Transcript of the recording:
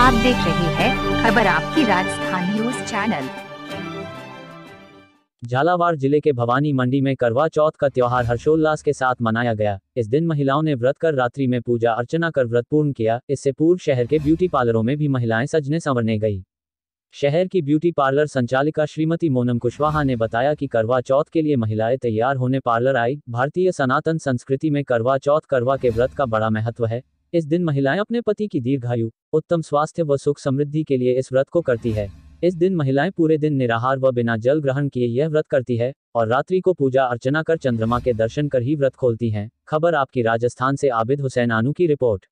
आप देख रहे हैं खबर आपकी राजस्थान न्यूज चैनल झालावाड़ जिले के भवानी मंडी में करवा चौथ का त्योहार हर्षोल्लास के साथ मनाया गया इस दिन महिलाओं ने व्रत कर रात्रि में पूजा अर्चना कर व्रत पूर्ण किया इससे पूर्व शहर के ब्यूटी पार्लरों में भी महिलाएं सजने संवरने गई शहर की ब्यूटी पार्लर संचालिका श्रीमती मोनम कुशवाहा ने बताया कि करवा चौथ के लिए महिलाएं तैयार होने पार्लर आई भारतीय सनातन संस्कृति में करवा चौथ करवा के व्रत का बड़ा महत्व है इस दिन महिलाएं अपने पति की दीर्घायु उत्तम स्वास्थ्य व सुख समृद्धि के लिए इस व्रत को करती है इस दिन महिलाएं पूरे दिन निराहार व बिना जल ग्रहण किए यह व्रत करती है और रात्रि को पूजा अर्चना कर चंद्रमा के दर्शन कर ही व्रत खोलती हैं खबर आपकी राजस्थान से आबिद हुसैन आनू की रिपोर्ट